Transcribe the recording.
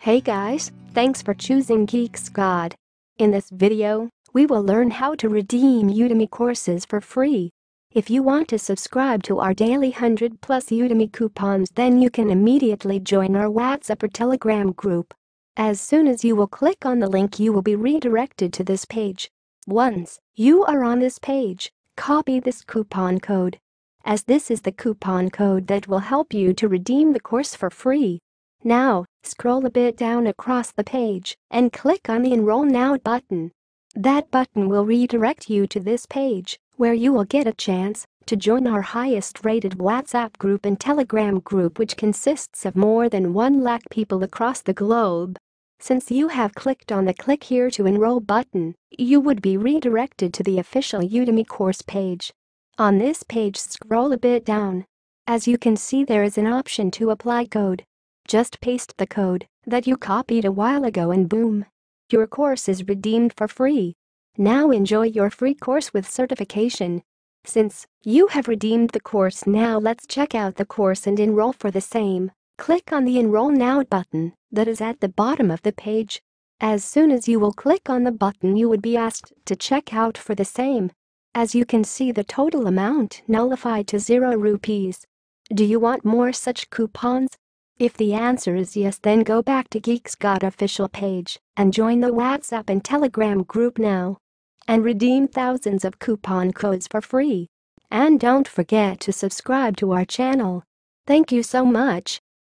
Hey guys, thanks for choosing Geeks God. In this video, we will learn how to redeem Udemy courses for free. If you want to subscribe to our daily 100 plus Udemy coupons then you can immediately join our WhatsApp or Telegram group. As soon as you will click on the link you will be redirected to this page. Once you are on this page, copy this coupon code. As this is the coupon code that will help you to redeem the course for free. Now, scroll a bit down across the page and click on the Enroll Now button. That button will redirect you to this page, where you will get a chance to join our highest rated WhatsApp group and Telegram group which consists of more than 1 lakh people across the globe. Since you have clicked on the Click Here to Enroll button, you would be redirected to the official Udemy course page. On this page scroll a bit down. As you can see there is an option to apply code just paste the code that you copied a while ago and boom. Your course is redeemed for free. Now enjoy your free course with certification. Since you have redeemed the course now let's check out the course and enroll for the same. Click on the Enroll Now button that is at the bottom of the page. As soon as you will click on the button you would be asked to check out for the same. As you can see the total amount nullified to 0 rupees. Do you want more such coupons? If the answer is yes then go back to Geeks Got official page and join the WhatsApp and Telegram group now. And redeem thousands of coupon codes for free. And don't forget to subscribe to our channel. Thank you so much.